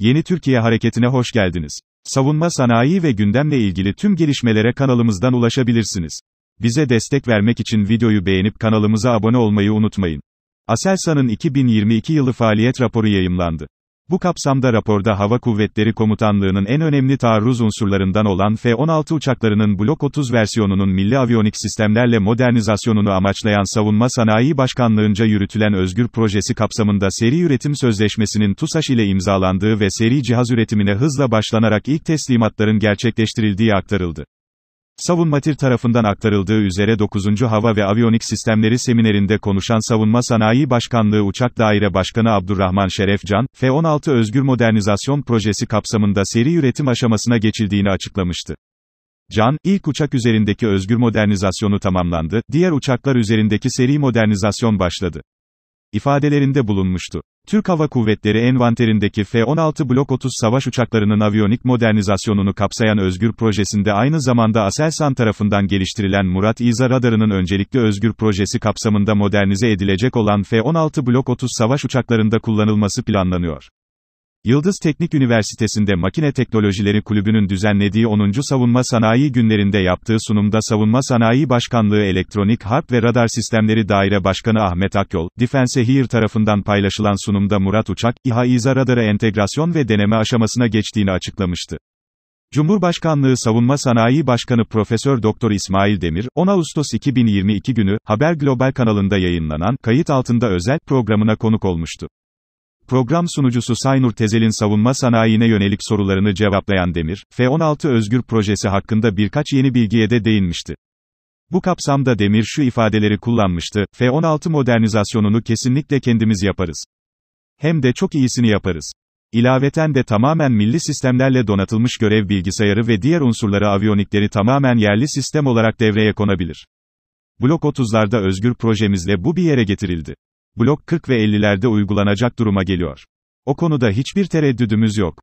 Yeni Türkiye Hareketi'ne hoş geldiniz. Savunma sanayi ve gündemle ilgili tüm gelişmelere kanalımızdan ulaşabilirsiniz. Bize destek vermek için videoyu beğenip kanalımıza abone olmayı unutmayın. Aselsan'ın 2022 yılı faaliyet raporu yayımlandı. Bu kapsamda raporda Hava Kuvvetleri Komutanlığı'nın en önemli taarruz unsurlarından olan F-16 uçaklarının Blok 30 versiyonunun milli aviyonik sistemlerle modernizasyonunu amaçlayan Savunma Sanayi Başkanlığı'nca yürütülen Özgür Projesi kapsamında seri üretim sözleşmesinin TUSAŞ ile imzalandığı ve seri cihaz üretimine hızla başlanarak ilk teslimatların gerçekleştirildiği aktarıldı. Savunmatir tarafından aktarıldığı üzere 9. Hava ve Aviyonik Sistemleri Seminerinde konuşan Savunma Sanayi Başkanlığı Uçak Daire Başkanı Abdurrahman Şerefcan, F-16 Özgür Modernizasyon Projesi kapsamında seri üretim aşamasına geçildiğini açıklamıştı. Can, ilk uçak üzerindeki özgür modernizasyonu tamamlandı, diğer uçaklar üzerindeki seri modernizasyon başladı. Ifadelerinde bulunmuştu. Türk Hava Kuvvetleri envanterindeki F-16 Blok 30 savaş uçaklarının aviyonik modernizasyonunu kapsayan Özgür projesinde aynı zamanda Aselsan tarafından geliştirilen Murat İza radarının öncelikli Özgür projesi kapsamında modernize edilecek olan F-16 Blok 30 savaş uçaklarında kullanılması planlanıyor. Yıldız Teknik Üniversitesi'nde Makine Teknolojileri Kulübü'nün düzenlediği 10. Savunma Sanayi Günlerinde yaptığı sunumda Savunma Sanayi Başkanlığı Elektronik Harp ve Radar Sistemleri Daire Başkanı Ahmet Akyol, Defense Here tarafından paylaşılan sunumda Murat Uçak, İHA İZA radara entegrasyon ve deneme aşamasına geçtiğini açıklamıştı. Cumhurbaşkanlığı Savunma Sanayi Başkanı Profesör Doktor İsmail Demir, 10 Ağustos 2022 günü Haber Global kanalında yayınlanan kayıt altında özel programına konuk olmuştu. Program sunucusu Saynur Tezel'in savunma sanayine yönelik sorularını cevaplayan Demir, F-16 Özgür Projesi hakkında birkaç yeni bilgiye de değinmişti. Bu kapsamda Demir şu ifadeleri kullanmıştı, F-16 modernizasyonunu kesinlikle kendimiz yaparız. Hem de çok iyisini yaparız. İlaveten de tamamen milli sistemlerle donatılmış görev bilgisayarı ve diğer unsurları aviyonikleri tamamen yerli sistem olarak devreye konabilir. Blok 30'larda özgür projemizle bu bir yere getirildi blok 40 ve 50'lerde uygulanacak duruma geliyor. O konuda hiçbir tereddüdümüz yok.